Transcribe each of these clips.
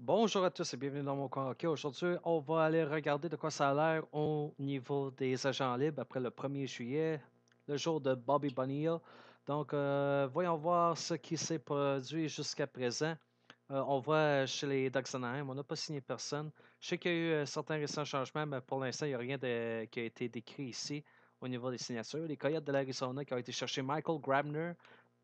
Bonjour à tous et bienvenue dans mon coin hockey. Aujourd'hui, on va aller regarder de quoi ça a l'air au niveau des agents libres après le 1er juillet, le jour de Bobby Bonilla. Donc, euh, voyons voir ce qui s'est produit jusqu'à présent. Euh, on voit chez les Ducks on n'a pas signé personne. Je sais qu'il y a eu certains récents changements, mais pour l'instant, il n'y a rien qui a été décrit ici au niveau des signatures. Les Coyotes de l'Arizona qui ont été chercher Michael Grabner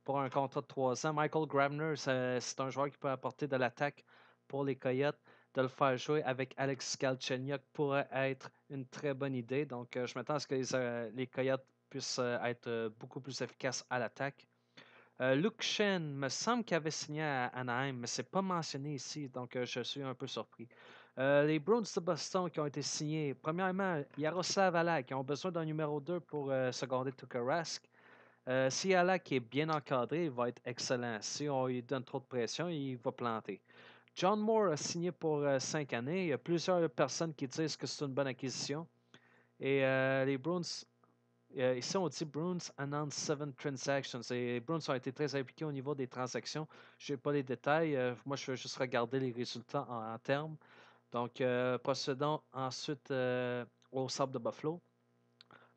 pour un contrat de 3 ans. Michael Grabner, c'est un joueur qui peut apporter de l'attaque pour les Coyotes de le faire jouer avec Alex Galchenyuk pourrait être une très bonne idée. Donc, euh, je m'attends à ce que les, euh, Coyotes puissent euh, être beaucoup plus efficaces à l'attaque. Luke Shen, me semble qu'il avait signé à Anaheim, mais ce n'est pas mentionné ici, donc je suis un peu surpris. les Browns de Boston qui ont été signés, premièrement, Yaroslav Alak, qui ont besoin d'un numéro 2 pour seconder Tuka si Alak est bien encadré, il va être excellent. Si on lui donne trop de pression, il va planter. John Moore a signé pour euh, cinq années. Il y a plusieurs personnes qui disent que c'est une bonne acquisition. Et euh, les Browns euh, ici, on dit Bruins announced seven transactions. Et les Browns ont été très impliqués au niveau des transactions. Je n'ai pas les détails. moi, je veux juste regarder les résultats en, termes. Donc, procédons ensuite au Sable de Buffalo.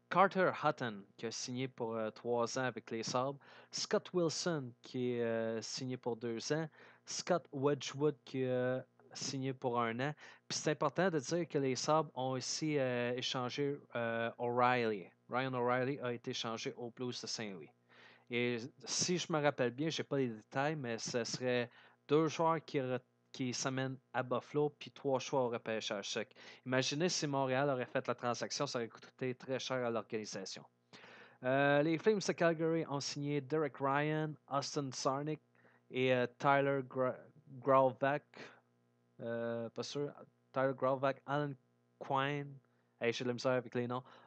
Carter Hutton, qui a signé pour trois ans avec les Sables. Scott Wilson, qui est signé pour deux ans. Scott Wedgwood qui a signé pour un an. Puis c'est important de dire que les Sabres ont aussi euh, échangé euh, O'Reilly. Ryan O'Reilly a été échangé au Blues de Saint-Louis. Et si je me rappelle bien, je n'ai pas les détails, mais ce serait deux joueurs qui, qui s'amènent à Buffalo, puis trois choix au à chaque. Imaginez si Montréal aurait fait la transaction, ça aurait coûté très cher à l'organisation. Euh, les Flames de Calgary ont signé Derek Ryan, Austin Sarnick, et euh, Tyler Grovac, euh, pas Tyler Alan Quine,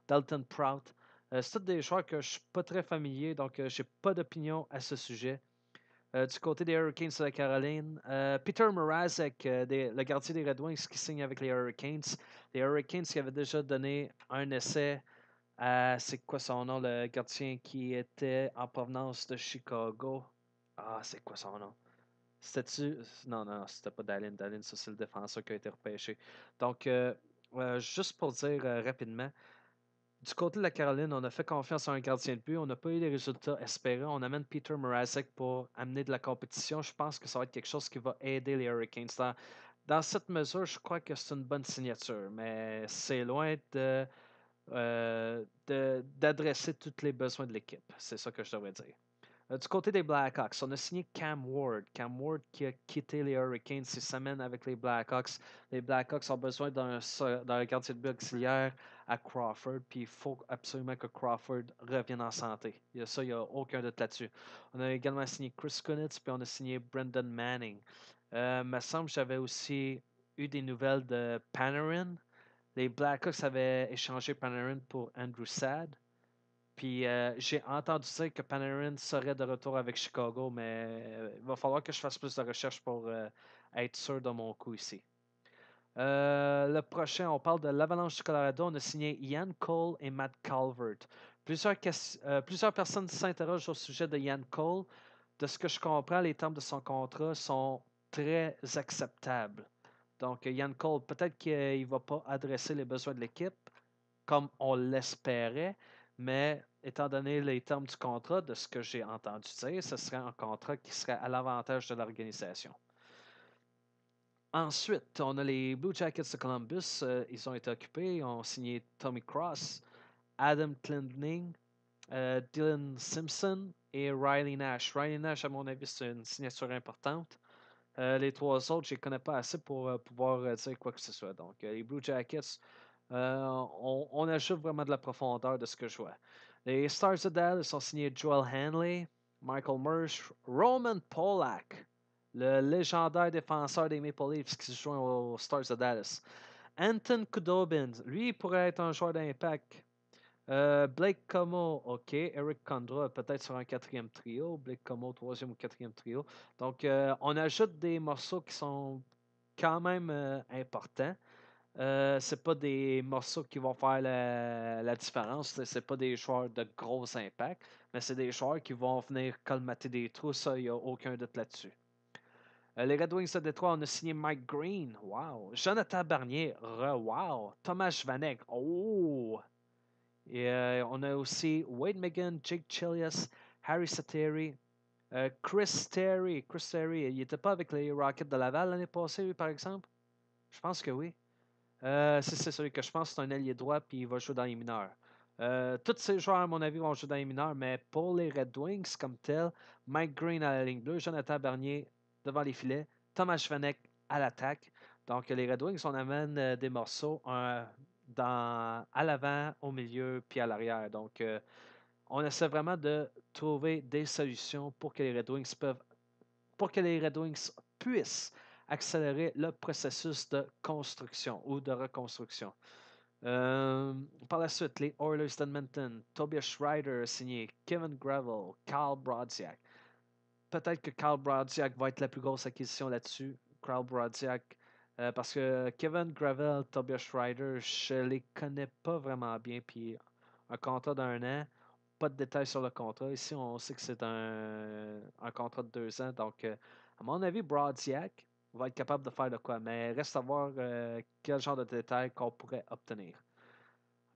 Dalton Prout. Euh, c'est tous des joueurs que je suis pas très familier, donc je j'ai pas d'opinion à ce sujet. du côté des Hurricanes de la Caroline, Peter Morazek, le gardien des Red Wings, qui signe avec les Hurricanes. Les Hurricanes qui avaient déjà donné un essai à, c'est quoi son nom, le gardien qui était en provenance de Chicago? Ah, c'est quoi son nom? C'était-tu. Non, non, c'était pas Dallin. Dallin, ça, c'est le défenseur qui a été repêché. Donc, euh, euh, juste pour dire euh, rapidement, du côté de la Caroline, on a fait confiance à un gardien de but. On n'a pas eu les résultats espérés. On amène Peter Morazek pour amener de la compétition. Je pense que ça va être quelque chose qui va aider les Hurricanes. Dans, cette mesure, je crois que c'est une bonne signature, mais c'est loin de, d'adresser tous les besoins de l'équipe. C'est ça que je devrais dire. Euh, du côté des Blackhawks, on a signé Cam Ward. Cam Ward qui a quitté les Hurricanes ces semaines avec les Blackhawks. Les Blackhawks ont besoin d'un quartier de but à Crawford, puis il faut absolument que Crawford revienne en santé. Il y a ça, il n'y a aucun doute là-dessus. On a également signé Chris Kunitz, puis on a signé Brendan Manning. Il euh, me semble que j'avais aussi eu des nouvelles de Panarin. Les Blackhawks avaient échangé Panarin pour Andrew Sad. Puis euh, j'ai entendu dire que Panarin serait de retour avec Chicago, mais euh, il va falloir que je fasse plus de recherches pour euh, être sûr de mon coup ici. le prochain, on parle de l'Avalanche du Colorado. On a signé Ian Cole et Matt Calvert. Plusieurs, plusieurs personnes s'interrogent au sujet de Ian Cole. De ce que je comprends, les termes de son contrat sont très acceptables. Donc, Ian Cole, peut-être qu'il ne va pas adresser les besoins de l'équipe comme on l'espérait, mais étant donné les termes du contrat, de ce que j'ai entendu dire, ce serait un contrat qui serait à l'avantage de l'organisation. Ensuite, on a les Blue Jackets de Columbus. Euh, ils ont été occupés. Ils ont signé Tommy Cross, Adam Clinton, euh, Dylan Simpson et Riley Nash. Riley Nash, à mon avis, c'est une signature importante. Euh, les trois autres, je ne les connais pas assez pour pouvoir dire quoi que ce soit. Donc, les Blue Jackets, on, on, ajoute vraiment de la profondeur de ce que je vois. Les Stars de Dallas sont signés Joel Hanley, Michael Mersch, Roman Polak, le légendaire défenseur des Maple Leafs qui se joint aux Stars de Dallas. Anton Kudobin, lui, pourrait être un joueur d'impact. Euh, Blake Como, ok. Eric Condra, peut-être sur un quatrième trio. Blake Como, troisième ou quatrième trio. Donc, euh, on ajoute des morceaux qui sont quand même euh, importants. Euh, c'est pas des morceaux qui vont faire la, la différence. C'est pas des joueurs de gros impact, mais c'est des joueurs qui vont venir colmater des trous. Ça, il n'y a aucun doute là-dessus. Euh, les Red Wings de Détroit, on a signé Mike Green. Wow. Jonathan Barnier. Re wow. Thomas Vanek. Oh. Et, euh, on a aussi Wade Megan, Jake Chilius, Harry Sateri, Chris Terry. Chris Terry, il n'était pas avec les Rockets de Laval l'année passée, par exemple? Je pense que oui. Si euh, c'est celui que je pense, c'est un allié droit, puis il va jouer dans les mineurs. Euh, tous ces joueurs, à mon avis, vont jouer dans les mineurs, mais pour les Red Wings comme tel, Mike Green à la ligne bleue, Jonathan Bernier devant les filets, Thomas Vanek à l'attaque. Donc, les Red Wings, on amène euh, des morceaux dans, à l'avant, au milieu, puis à l'arrière. Donc, on essaie vraiment de trouver des solutions pour que les Red peuvent, pour que les Red Wings puissent accélérer le processus de construction ou de reconstruction. Euh, par la suite, les Oilers d'Edmonton, Tobias Schreider signé, Kevin Gravel, Carl Brodziak. Peut-être que Carl Brodziak va être la plus grosse acquisition là-dessus. Carl Brodziak, euh, parce que Kevin Gravel, Tobias Schreider, je les connais pas vraiment bien. Puis un contrat d'un an, pas de détails sur le contrat. Ici, on sait que c'est un, contrat de deux ans. Donc, euh, à mon avis, Brodziak, on va être capable de faire de quoi. Mais reste à voir euh, quel genre de détails qu'on pourrait obtenir.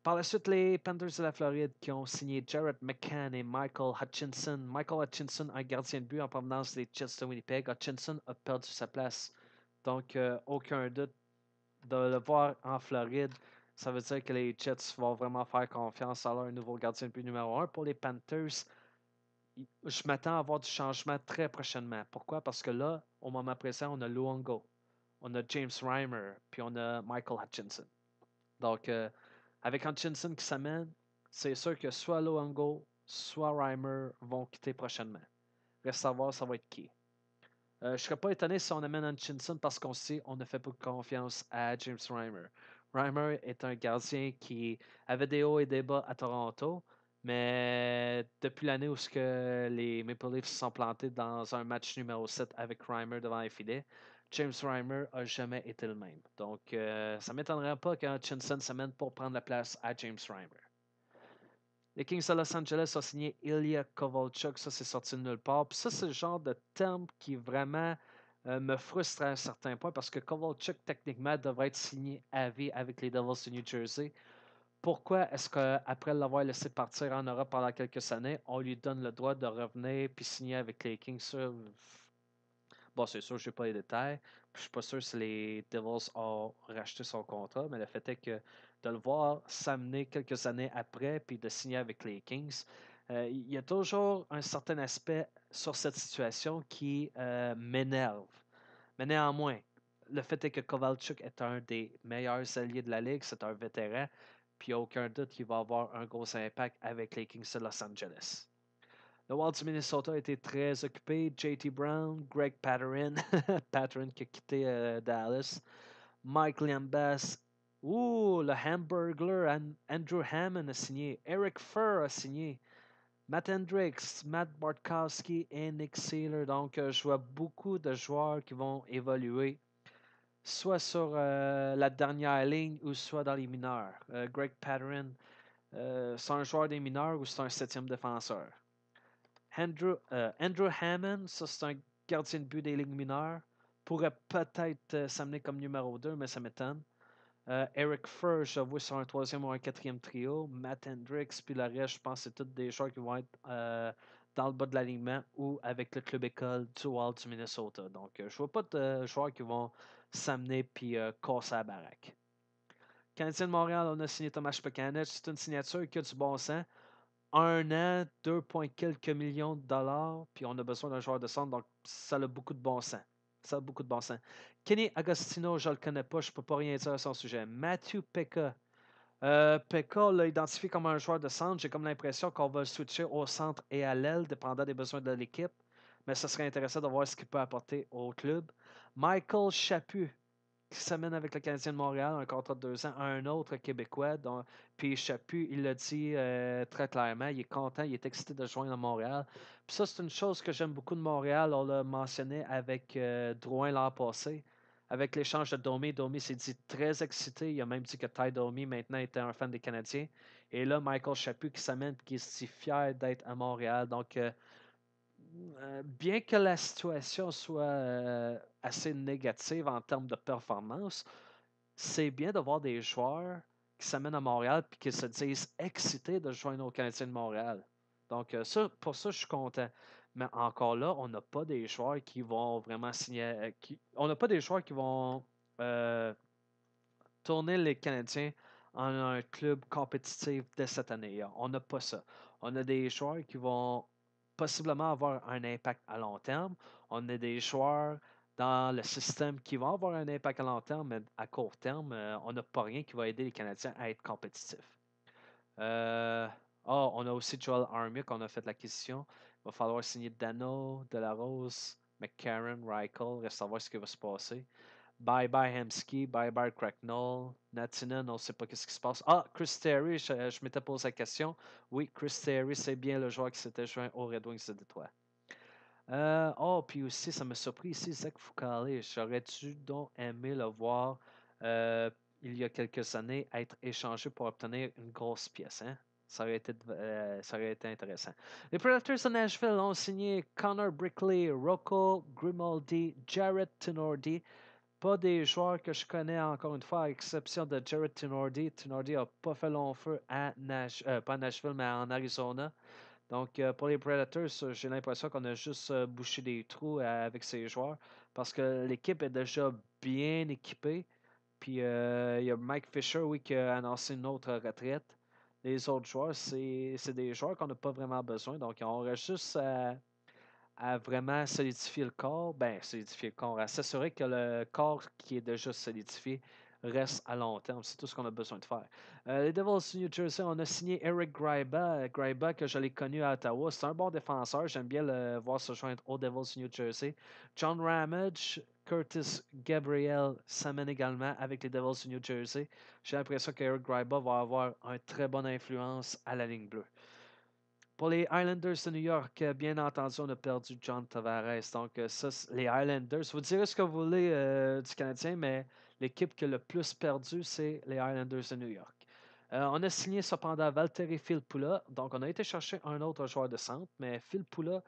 Par la suite, les Panthers de la Floride qui ont signé Jared McCann et Michael Hutchinson. Michael Hutchinson, un gardien de but en provenance des Jets de Winnipeg. Hutchinson a perdu sa place. Donc, euh, aucun doute de le voir en Floride. Ça veut dire que les Jets vont vraiment faire confiance à leur nouveau gardien de but numéro 1 pour les Panthers je m'attends à avoir du changement très prochainement. Pourquoi? Parce que là, au moment présent, on a Luongo, on a James Reimer, puis on a Michael Hutchinson. Donc, euh, avec Hutchinson qui s'amène, c'est sûr que soit Luongo, soit Reimer vont quitter prochainement. Reste à savoir, ça va être qui. Euh, je ne serais pas étonné si on amène Hutchinson parce qu'on sait on ne fait pas confiance à James Reimer. Reimer est un gardien qui avait des hauts et des bas à Toronto. Mais depuis l'année où que les Maple Leafs se sont plantés dans un match numéro 7 avec Reimer devant les James Reimer n'a jamais été le même. Donc, euh, ça ne m'étonnerait pas quand Hutchinson s'amène pour prendre la place à James Reimer. Les Kings de Los Angeles ont signé Ilya Kovalchuk. Ça, c'est sorti de nulle part. Puis ça, c'est le genre de terme qui vraiment euh, me frustre à un certain point parce que Kovalchuk, techniquement, devrait être signé à vie avec les Devils de New Jersey pourquoi est-ce qu'après l'avoir laissé partir en Europe pendant quelques années, on lui donne le droit de revenir puis signer avec les Kings Bon, c'est sûr, je n'ai pas les détails. Je ne suis pas sûr si les Devils ont racheté son contrat, mais le fait est que de le voir s'amener quelques années après puis de signer avec les Kings, euh, il y a toujours un certain aspect sur cette situation qui euh, m'énerve. Mais néanmoins, le fait est que Kovalchuk est un des meilleurs alliés de la Ligue, c'est un vétéran. Puis il n'y a aucun doute qu'il va avoir un gros impact avec les Kings de Los Angeles. Le Wild du Minnesota a été très occupé. JT Brown, Greg Patterin, Patterin qui a quitté euh, Dallas, Mike Lambas, ouh, le Hamburger, Andrew Hammond a signé, Eric Furr a signé, Matt Hendricks, Matt Bartkowski et Nick Saylor. Donc, euh, je vois beaucoup de joueurs qui vont évoluer soit sur euh, la dernière ligne ou soit dans les mineurs. Euh, Greg Patterson, euh, c'est un joueur des mineurs ou c'est un septième défenseur. Andrew, Hammond, ça c'est un gardien de but des lignes mineures. Pourrait peut-être s'amener comme numéro 2, mais ça m'étonne. Eric Furge, je vois sur un troisième ou un quatrième trio. Matt Hendricks, puis le reste, je pense que c'est tous des joueurs qui vont être dans le bas de l'alignement ou avec le club école du Wild du Minnesota. Donc, je vois pas de joueurs qui vont s'amener puis euh, casser la baraque. Canadien de Montréal, on a signé Thomas Pekanec. C'est une signature qui a du bon sens. Un an, 2, quelques millions de dollars, puis on a besoin d'un joueur de centre, donc ça a beaucoup de bon sens. Ça a beaucoup de bon sens. Kenny Agostino, je ne le connais pas, je ne peux pas rien dire à son sujet. Matthew Pekka. Euh, Pekka l'a identifié comme un joueur de centre. J'ai comme l'impression qu'on va le switcher au centre et à l'aile, dépendant des besoins de l'équipe mais ce serait intéressant de voir ce qu'il peut apporter au club. Michael Chapu, qui s'amène avec le Canadien de Montréal, un contrat de deux ans, un autre Québécois. Donc, puis Chapu, il l'a dit euh, très clairement, il est content, il est excité de joindre à Montréal. Puis ça, c'est une chose que j'aime beaucoup de Montréal. On l'a mentionné avec euh, Drouin l'an passé. Avec l'échange de Domi, Domi s'est dit très excité. Il a même dit que Ty Domi maintenant était un fan des Canadiens. Et là, Michael Chaput qui s'amène qui est si fier d'être à Montréal. Donc, euh, euh, bien que la situation soit euh, assez négative en termes de performance, c'est bien d'avoir des joueurs qui s'amènent à Montréal et qui se disent excités de joindre au Canadiens de Montréal. Donc, euh, ça, pour ça, je suis content. Mais encore là, on n'a pas des joueurs qui vont vraiment signer. on n'a pas des joueurs qui vont tourner les Canadiens en un club compétitif de cette année. On n'a pas ça. On a des joueurs qui vont possiblement avoir un impact à long terme. On a des joueurs dans le système qui vont avoir un impact à long terme, mais à court terme, euh, on n'a pas rien qui va aider les Canadiens à être compétitifs. Euh, oh, on a aussi Joel Armia qu'on a fait l'acquisition. Il va falloir signer Dano, Delarose, McCarron, Reichel. Reste à voir ce qui va se passer. Bye bye Hemsky, bye bye Cracknell, Natina, on ne sait pas ce qui se passe. Ah, Chris Terry, euh, je, m'étais posé la question. Oui, Chris Terry, c'est bien le joueur qui s'était joint au Red Wings de Détroit. Euh, oh, puis aussi, ça m'a surpris ici, Zach Foucault. jaurais dû donc aimé le voir euh, il y a quelques années être échangé pour obtenir une grosse pièce, hein? Ça aurait, été, ça aurait été intéressant. Les Predators de Nashville ont signé Connor Brickley, Rocco Grimaldi, Jared Tinordi, pas des joueurs que je connais, encore une fois, à exception de Jared Tinordi. Tinordi n'a pas fait long feu à Nashville, euh, pas à Nashville, mais en Arizona. Donc, euh, pour les Predators, euh, j'ai l'impression qu'on a juste bouché des trous avec ces joueurs parce que l'équipe est déjà bien équipée. Puis, il y a Mike Fisher, oui, qui a annoncé une autre retraite. Les autres joueurs, c'est des joueurs qu'on n'a pas vraiment besoin. Donc, on reste juste à à vraiment solidifier le corps, ben solidifier le corps, à s'assurer que le corps qui est déjà solidifié reste à long terme. C'est tout ce qu'on a besoin de faire. Euh, les Devils du New Jersey, on a signé Eric Greiba. Greiba, que je l'ai connu à Ottawa, c'est un bon défenseur. J'aime bien le voir se joindre aux Devils du New Jersey. John Ramage, Curtis Gabriel s'amène également avec les Devils du New Jersey. J'ai l'impression qu'Eric Greiba va avoir une très bonne influence à la ligne bleue. Pour les Islanders de New York, euh, bien entendu, on a perdu John Tavares. Donc, euh, ça, les Islanders, vous direz ce que vous voulez euh, du Canadien, mais l'équipe qui a le plus perdu, c'est les Islanders de New York. on a signé cependant Valtteri Filppula. Donc, on a été chercher un autre joueur de centre, mais Filppula,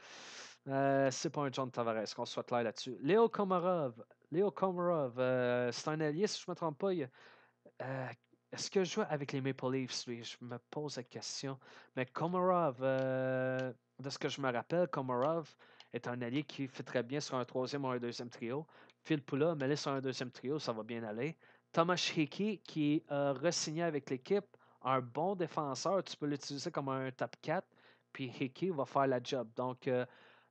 c'est pas un John Tavares, qu'on soit clair là-dessus. Léo Komarov, Leo Komarov, c'est un allié, si je ne me trompe pas. Il, est-ce que je vois avec les Maple Leafs, lui? Je me pose la question. Mais Komarov, euh, de ce que je me rappelle, Komarov est un allié qui fait très bien sur un troisième ou un deuxième trio. Phil Poula, mêlé sur un deuxième trio, ça va bien aller. Thomas Hickey, qui a euh, re-signé avec l'équipe, un bon défenseur, tu peux l'utiliser comme un top 4, puis Hickey va faire la job. Donc, euh,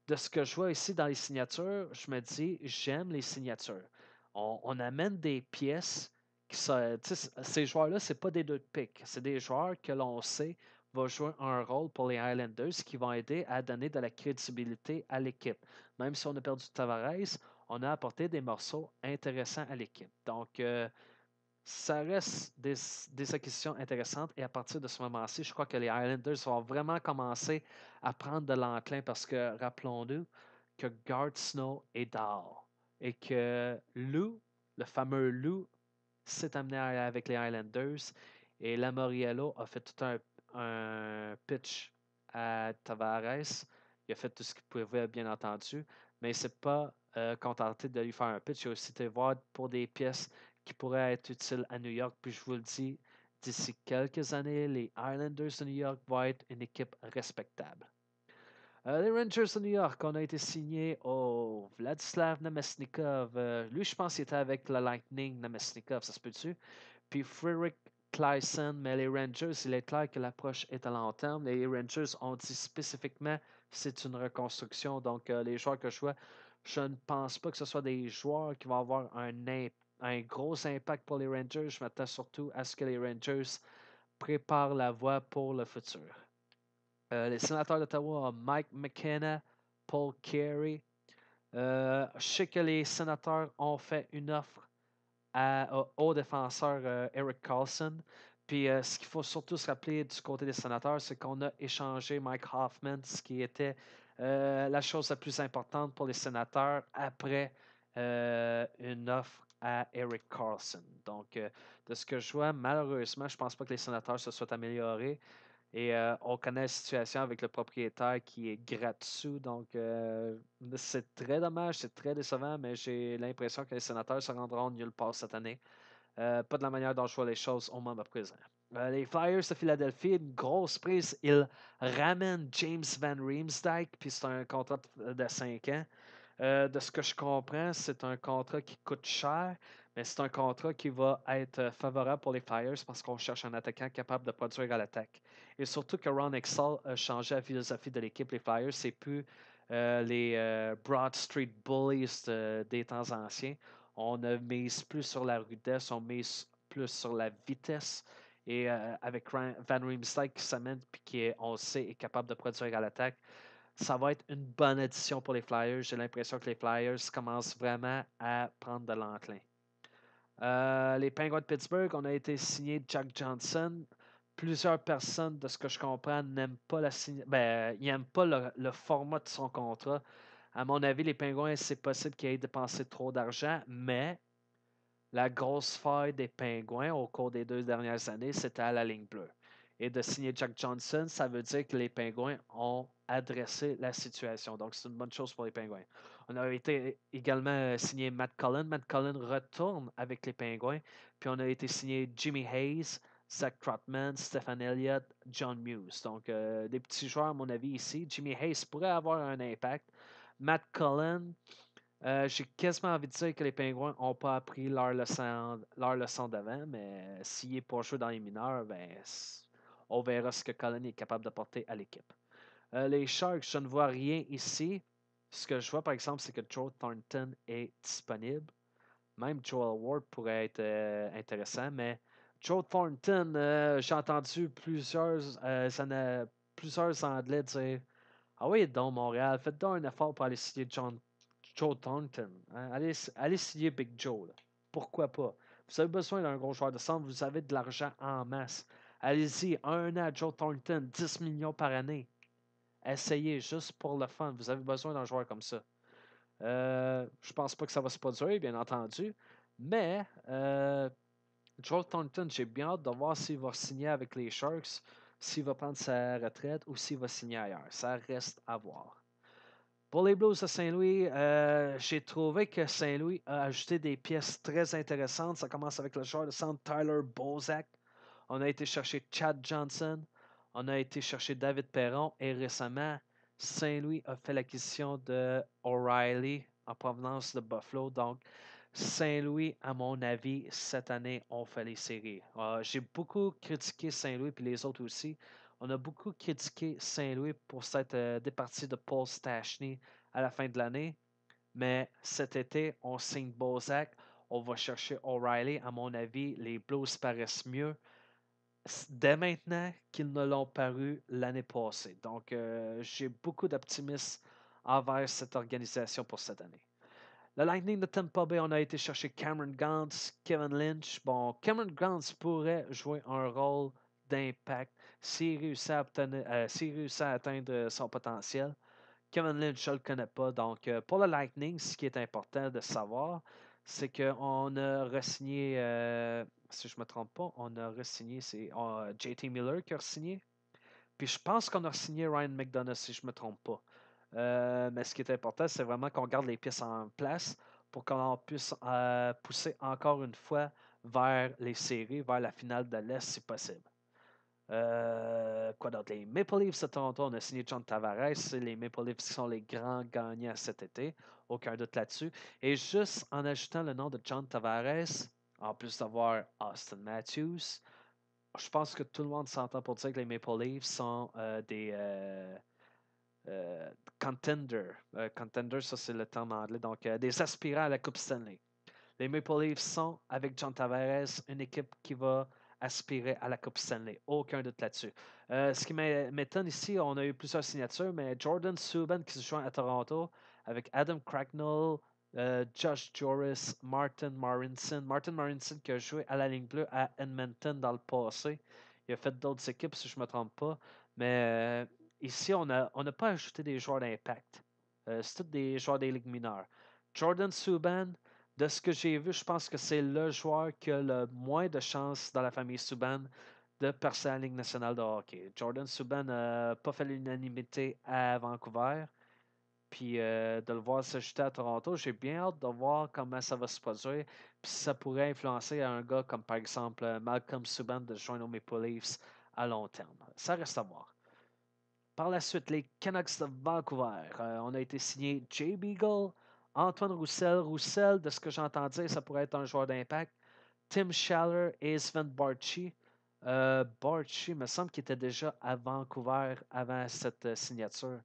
de ce que je vois ici dans les signatures, je me dis, j'aime les signatures. on amène des pièces ces joueurs-là, c'est pas des deux de C'est des joueurs que l'on sait vont jouer un rôle pour les Highlanders qui vont aider à donner de la crédibilité à l'équipe. Même si on a perdu Tavares, on a apporté des morceaux intéressants à l'équipe. Donc, euh, ça reste des, des, acquisitions intéressantes et à partir de ce moment-ci, je crois que les Highlanders vont vraiment commencer à prendre de l'enclin parce que, rappelons-nous, que Guard Snow est d'or et que Lou, le fameux Lou, s'est amené avec les Islanders et Lamoriello a fait tout un, pitch à Tavares. Il a fait tout ce qu'il pouvait, bien entendu, mais il s'est pas euh, contenté de lui faire un pitch. Il a aussi été voir pour des pièces qui pourraient être utiles à New York. Puis je vous le dis, d'ici quelques années, les Islanders de New York vont être une équipe respectable. Euh, les Rangers de New York, on a été signé au Vladislav Namesnikov. Euh, lui, je pense qu'il était avec le Lightning Namesnikov, ça se peut-tu? Puis Frederick Clyson, mais les Rangers, il est clair que l'approche est à long terme. Les Rangers ont dit spécifiquement que c'est une reconstruction. Donc, euh, les joueurs que je vois, je ne pense pas que ce soit des joueurs qui vont avoir un, un gros impact pour les Rangers. Je m'attends surtout à ce que les Rangers préparent la voie pour le futur. Euh, les sénateurs d'Ottawa, Mike McKenna, Paul Carey. Euh, je sais que les sénateurs ont fait une offre au défenseur euh, Eric Carlson. Puis ce qu'il faut surtout se rappeler du côté des sénateurs, c'est qu'on a échangé Mike Hoffman, ce qui était la chose la plus importante pour les sénateurs après une offre à Eric Carlson. Donc, de ce que je vois, malheureusement, je ne pense pas que les sénateurs se soient améliorés. Et euh, on connaît la situation avec le propriétaire qui est gratuit. Donc, euh, c'est très dommage, c'est très décevant, mais j'ai l'impression que les sénateurs se rendront nulle part cette année. Euh, pas de la manière dont je vois les choses au moment présent. les Flyers de Philadelphie, une grosse prise. Ils ramènent James Van Riemsdyk, puis c'est un contrat de 5 ans. de ce que je comprends, c'est un contrat qui coûte cher. Mais c'est un contrat qui va être euh, favorable pour les Flyers parce qu'on cherche un attaquant capable de produire à l'attaque. Et surtout que Ron Excel a changé la philosophie de l'équipe, les Flyers, c'est plus euh, les euh, Broad Street Bullies des temps anciens. On ne mise plus sur la rudesse, on mise plus sur la vitesse. Et avec Van Riemsdyk qui s'amène et qui, est, on le sait, est capable de produire à l'attaque, ça va être une bonne addition pour les Flyers. J'ai l'impression que les Flyers commencent vraiment à prendre de l'enclin. Euh, les Penguins de Pittsburgh, on a été signé Jack Johnson. Plusieurs personnes, de ce que je comprends, n'aiment pas la ben, pas le, format de son contrat. À mon avis, les Penguins, c'est possible qu'ils aient dépensé trop d'argent, mais la grosse faille des Penguins au cours des deux dernières années, c'était à la ligne bleue. Et de signer Jack Johnson, ça veut dire que les Penguins ont adressé la situation. Donc, c'est une bonne chose pour les Penguins. On a été également euh, signé Matt Cullen. Matt Cullen retourne avec les Pingouins. Puis on a été signé Jimmy Hayes, Zach Trotman, Stephen Elliott, John Muse. Donc, euh, des petits joueurs, à mon avis, ici. Jimmy Hayes pourrait avoir un impact. Matt Cullen, euh, j'ai quasiment envie de dire que les Pingouins n'ont pas appris leur leçon, leur leçon d'avant, mais s'il est pas joué dans les mineurs, ben, on verra ce que Cullen est capable d'apporter à l'équipe. les Sharks, je ne vois rien ici. Ce que je vois, par exemple, c'est que Joe Thornton est disponible. Même Joel Ward pourrait être euh, intéressant, mais Joe Thornton, euh, j'ai entendu plusieurs, euh, plusieurs Anglais dire Ah oui, donc Montréal, faites donc un effort pour aller signer Joe Thornton. Hein? Allez, allez, signer Big Joe. Pourquoi pas Vous avez besoin d'un gros joueur de centre, vous avez de l'argent en masse. Allez-y, un an à Joe Thornton, 10 millions par année essayez juste pour le fun. Vous avez besoin d'un joueur comme ça. Je euh, je pense pas que ça va se produire, bien entendu. Mais euh, Joe Thornton, j'ai bien hâte de voir s'il va signer avec les Sharks, s'il va prendre sa retraite ou s'il va signer ailleurs. Ça reste à voir. Pour les Blues de Saint-Louis, euh, j'ai trouvé que Saint-Louis a ajouté des pièces très intéressantes. Ça commence avec le joueur de centre Tyler Bozak. On a été chercher Chad Johnson. On a été chercher David Perron et récemment, Saint-Louis a fait l'acquisition de O'Reilly en provenance de Buffalo. Donc, Saint-Louis, à mon avis, cette année, on fait les séries. Ah, j'ai beaucoup critiqué Saint-Louis et les autres aussi. On a beaucoup critiqué Saint-Louis pour cette euh, départie de Paul Stachny à la fin de l'année. Mais cet été, on signe Bozak. On va chercher O'Reilly. À mon avis, les Blues paraissent mieux dès maintenant qu'ils ne l'ont paru l'année passée. Donc, euh, j'ai beaucoup d'optimisme envers cette organisation pour cette année. Le Lightning de Tampa Bay, on a été chercher Cameron Gantz, Kevin Lynch. Bon, Cameron Gantz pourrait jouer un rôle d'impact s'il réussit, à euh, atteindre son potentiel. Kevin Lynch, je ne le connais pas. Donc, euh, pour le Lightning, ce qui est important de savoir, c'est qu'on a re-signé si je ne me trompe pas, on a re-signé, c'est JT Miller qui a re-signé. Puis je pense qu'on a re-signé Ryan McDonough, si je ne me trompe pas. Euh, mais ce qui est important, c'est vraiment qu'on garde les pièces en place pour qu'on puisse euh, pousser encore une fois vers les séries, vers la finale de l'Est si possible. Euh, quoi d'autre? Les Maple Leafs de Toronto, on a signé John Tavares. C'est les Maple Leafs qui sont les grands gagnants cet été. Aucun doute là-dessus. Et juste en ajoutant le nom de John Tavares, en plus d'avoir Austin Matthews, je pense que tout le monde s'entend pour dire que les Maple Leafs sont euh, des euh, euh, contenders. contenders, ça c'est le terme anglais, donc des aspirants à la Coupe Stanley. Les Maple Leafs sont, avec John Tavares, une équipe qui va aspirer à la Coupe Stanley. Aucun doute là-dessus. ce qui m'étonne ici, on a eu plusieurs signatures, mais Jordan Subban qui se joint à Toronto avec Adam Cracknell, euh, Josh Joris, Martin Marinson. Martin Marinson qui a joué à la ligne bleue à Edmonton dans le passé. Il a fait d'autres équipes, si je ne me trompe pas. Mais euh, ici, on n'a pas ajouté des joueurs d'impact. Euh, c'est tous des joueurs des ligues mineures. Jordan Subban, de ce que j'ai vu, je pense que c'est le joueur qui a le moins de chances dans la famille Subban de percer à la Ligue nationale de hockey. Jordan Subban n'a pas fait l'unanimité à Vancouver. Puis euh, de le voir s'ajouter à Toronto, j'ai bien hâte de voir comment ça va se produire. Puis ça pourrait influencer un gars comme par exemple euh, Malcolm Subban de joindre aux Maple Leafs à long terme. Ça reste à voir. Par la suite, les Canucks de Vancouver. Euh, on a été signé Jay Beagle, Antoine Roussel. Roussel, de ce que j'entends dire, ça pourrait être un joueur d'impact. Tim Schaller et Sven Barchi. Euh, Barchi, il me semble qu'il était déjà à Vancouver avant cette signature.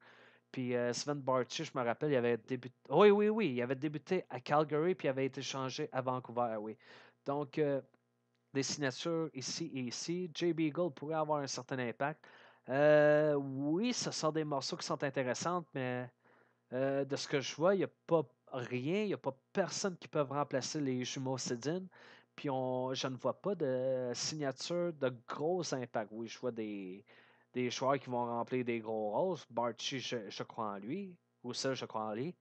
Puis euh, Sven je me rappelle, il avait débuté. Oui, oui, oui, il avait débuté à Calgary, puis il avait été changé à Vancouver, oui. Donc, euh, des signatures ici et ici. J.B. Eagle pourrait avoir un certain impact. Euh, oui, ce sont des morceaux qui sont intéressants, mais euh, de ce que je vois, il n'y a pas rien, il n'y a pas personne qui peut remplacer les jumeaux Sedin. Puis on, je ne vois pas de signature de gros impact. Oui, je vois des des joueurs qui vont remplir des gros rôles. Barchi, je, crois en lui. ça, je crois en lui.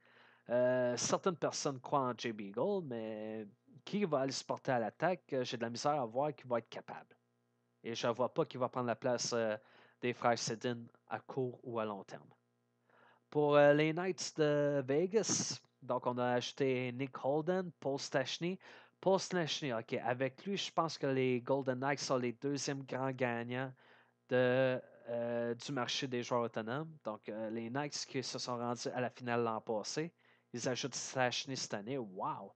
Euh, certaines personnes croient en JB Beagle, mais qui va aller porter à l'attaque, euh, j'ai de la misère à voir qui va être capable. Et je ne vois pas qui va prendre la place euh, des frères Sedin à court ou à long terme. Pour les Knights de Vegas, donc on a acheté Nick Holden, Paul Stachny. Paul Stachny, OK, avec lui, je pense que les Golden Knights sont les deuxièmes grands gagnants de euh, du marché des joueurs autonomes. Donc, euh, les Knights qui se sont rendus à la finale l'an passé, ils ajoutent Sachney cette année. Wow!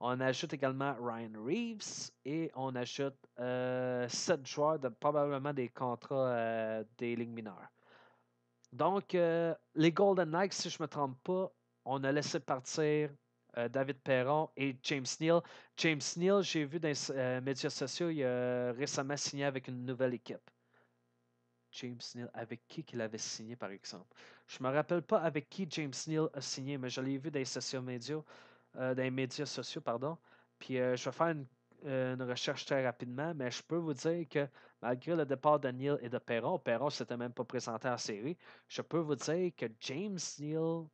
On ajoute également Ryan Reeves et on ajoute euh, sept joueurs de probablement des contrats des ligues mineures. Donc, les Golden Knights, si je ne me trompe pas, on a laissé partir David Perron et James Neal. James Neal, j'ai vu dans les médias sociaux, il a récemment signé avec une nouvelle équipe. James Neal, avec qui il avait signé, par exemple. Je me rappelle pas avec qui James Neal a signé, mais je l'ai vu dans les, médias, euh, médias sociaux. Pardon. Puis euh, je vais faire euh, une, recherche très rapidement, mais je peux vous dire que malgré le départ de Neal et de Perron, Perron ne s'était même pas présenté en série, je peux vous dire que James Neal,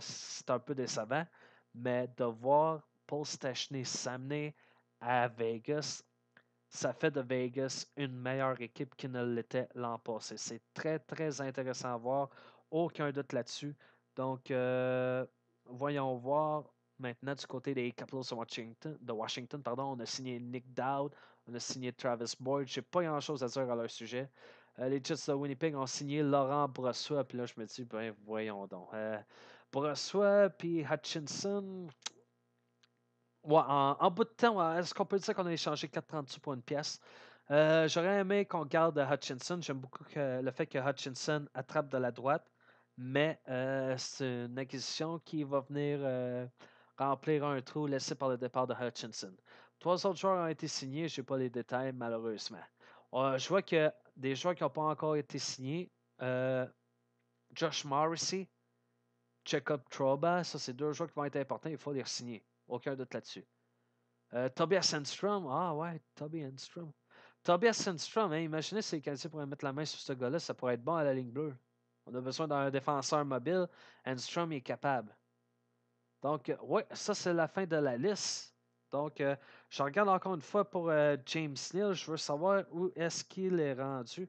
c'est un peu décevant, mais de voir Paul Stachny s'amener à Vegas ça fait de Vegas une meilleure équipe qui ne l'était l'an passé. C'est très, très intéressant à voir. Aucun doute là-dessus. Donc, euh, voyons voir maintenant du côté des Capitals de Washington. Washington pardon, on a signé Nick Dowd, on a signé Travis Boyd. Je n'ai pas grand-chose à dire à leur sujet. Euh, les Jets de Winnipeg ont signé Laurent Brossois. Puis là, je me dis, ben voyons donc. Euh, Brossois puis Hutchinson, en, bout de temps, est-ce qu'on peut dire qu'on a échangé 4,38 pour une pièce? J'aurais aimé qu'on garde Hutchinson. J'aime beaucoup le fait que Hutchinson attrape de la droite, mais euh, c'est une acquisition qui va venir euh, remplir un trou laissé par le départ de Hutchinson. Trois autres joueurs ont été signés, je n'ai pas les détails malheureusement. je vois que des joueurs qui n'ont pas encore été signés, euh, Josh Morrissey, Jacob Troba, ça c'est deux joueurs qui vont être importants, il faut les signer. Aucun doute là-dessus. Euh, Tobias Enstrom. Ah ouais, Tobias Enstrom. Tobias hein, Enstrom, imaginez si les Canadiens pourraient mettre la main sur ce gars-là, ça pourrait être bon à la ligne bleue. On a besoin d'un défenseur mobile. Enstrom est capable. Donc, euh, ouais, ça, c'est la fin de la liste. Donc, euh, je regarde encore une fois pour James Neal. Je veux savoir où est-ce qu'il est rendu.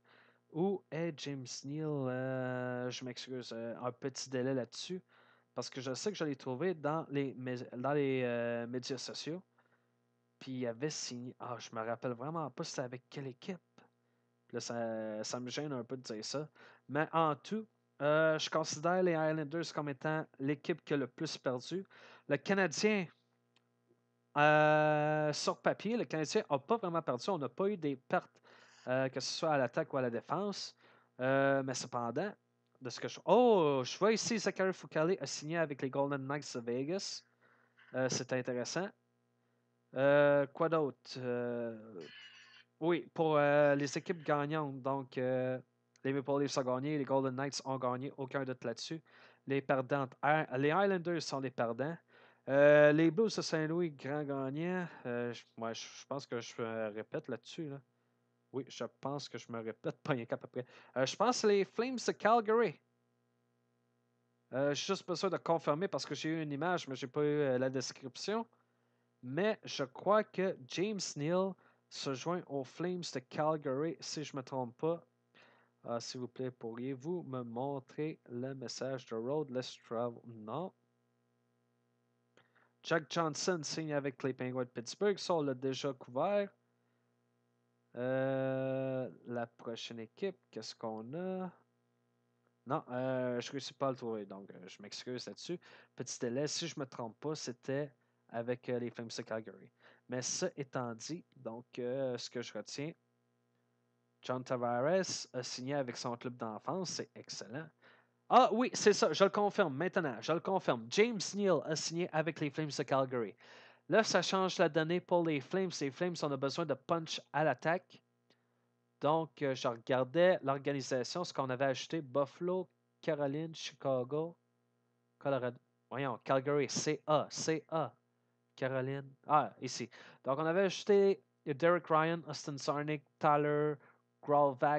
Où est James Neal? je m'excuse, un petit délai là-dessus. Parce que je sais que je l'ai trouvé dans les, les euh, médias sociaux. Puis il y avait signé. Ah, je me rappelle vraiment pas c'était avec quelle équipe. Là, ça, me gêne un peu de dire ça. Mais en tout, euh, je considère les Highlanders comme étant l'équipe qui a le plus perdu. Le Canadien, euh, sur papier, le Canadien n'a pas vraiment perdu. On n'a pas eu des pertes, que ce soit à l'attaque ou à la défense. mais cependant, Oh, je vois ici Zachary Foucault a signé avec les Golden Knights de Vegas. Euh, c'est intéressant. Euh, quoi d'autre? Euh, oui, pour les équipes gagnantes, donc les Maple Leafs ont gagné, les Golden Knights ont gagné, aucun doute là-dessus. Les perdantes, les Highlanders sont les perdants. les Blues de Saint-Louis, grand gagnant. je, je pense que je répète là-dessus. Là. Oui, je pense que je me répète pas rien qu'à peu près. je pense les Flames de Calgary. Euh, suis juste pas sûr de confirmer parce que j'ai eu une image, mais j'ai pas eu euh, la description. Mais je crois que James Neal se joint aux Flames de Calgary, si je me trompe pas. Euh, s'il vous plaît, pourriez-vous me montrer le message de Road Travel? Non. Jack Johnson signe avec les Penguins de Pittsburgh, ça on l'a déjà couvert. Euh, la prochaine équipe, qu'est-ce qu'on a? Non, euh, je ne réussis pas à le trouver, donc euh, je m'excuse là-dessus. Petit délai, si je ne me trompe pas, c'était avec les Flames de Calgary. Mais ça étant dit, donc ce que je retiens, John Tavares a signé avec son club d'enfance, c'est excellent. Ah oui, c'est ça, je le confirme maintenant, je le confirme. James Neal a signé avec les Flames de Calgary. Là, ça change la donnée pour les Flames. Les Flames, on a besoin de punch à l'attaque. Donc, euh, je regardais l'organisation, ce qu'on avait acheté Buffalo, Caroline, Chicago, Colorado. Voyons, Calgary, CA, CA, Caroline. Ah, ici. Donc, on avait acheté Derek Ryan, Austin Sarnick, Tyler, Ce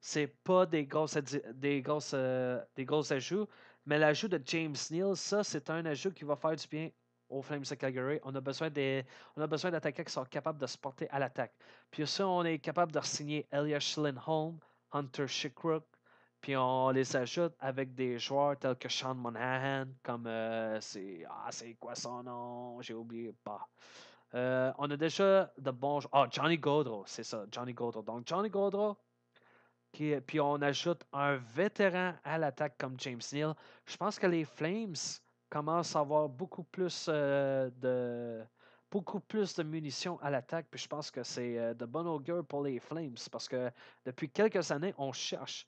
C'est pas des grosses, des, grosses, euh, des grosses ajouts, mais l'ajout de James Neal, ça, c'est un ajout qui va faire du bien aux Flames de Calgary. On a besoin des, on a besoin d'attaquants qui sont capables de se porter à l'attaque. Puis ça, on est capable de signer Elias Lindholm, Hunter Shikrook, puis on les ajoute avec des joueurs tels que Sean Monahan, comme euh, c'est ah c'est quoi son nom, j'ai oublié pas. Euh, on a déjà de bons ah Johnny Gaudreau, c'est ça, Johnny Gaudreau. Donc Johnny Gaudreau. puis on ajoute un vétéran à l'attaque comme James Neal. Je pense que les Flames, commence à avoir beaucoup plus euh, de beaucoup plus de munitions à l'attaque, puis je pense que c'est euh, de bon augure pour les Flames, parce que depuis quelques années, on cherche.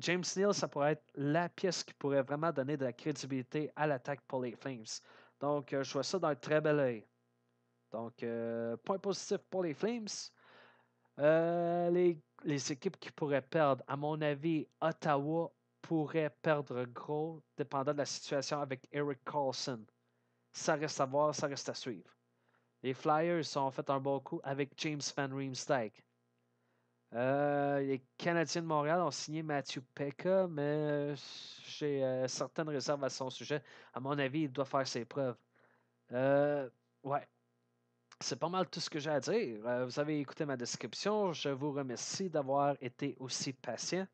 James Neal, ça pourrait être la pièce qui pourrait vraiment donner de la crédibilité à l'attaque pour les Flames. Donc, euh, je vois ça dans le très bel oeil. Donc, point positif pour les Flames. les, les équipes qui pourraient perdre, à mon avis, Ottawa pourrait perdre gros dépendant de la situation avec Eric Carlson. Ça reste à voir, ça reste à suivre. Les Flyers ont fait un bon coup avec James Van Riemsdyk. Euh, les Canadiens de Montréal ont signé Matthew Pekka, mais j'ai euh, certaines réserves à son sujet. À mon avis, il doit faire ses preuves. Euh, ouais. C'est pas mal tout ce que j'ai à dire. vous avez écouté ma description. Je vous remercie d'avoir été aussi patient.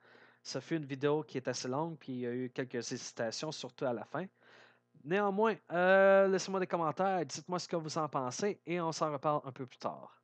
Ça fut une vidéo qui est assez longue, puis il y a eu quelques hésitations, surtout à la fin. Néanmoins, euh, laissez-moi des commentaires, dites-moi ce que vous en pensez et on s'en reparle un peu plus tard.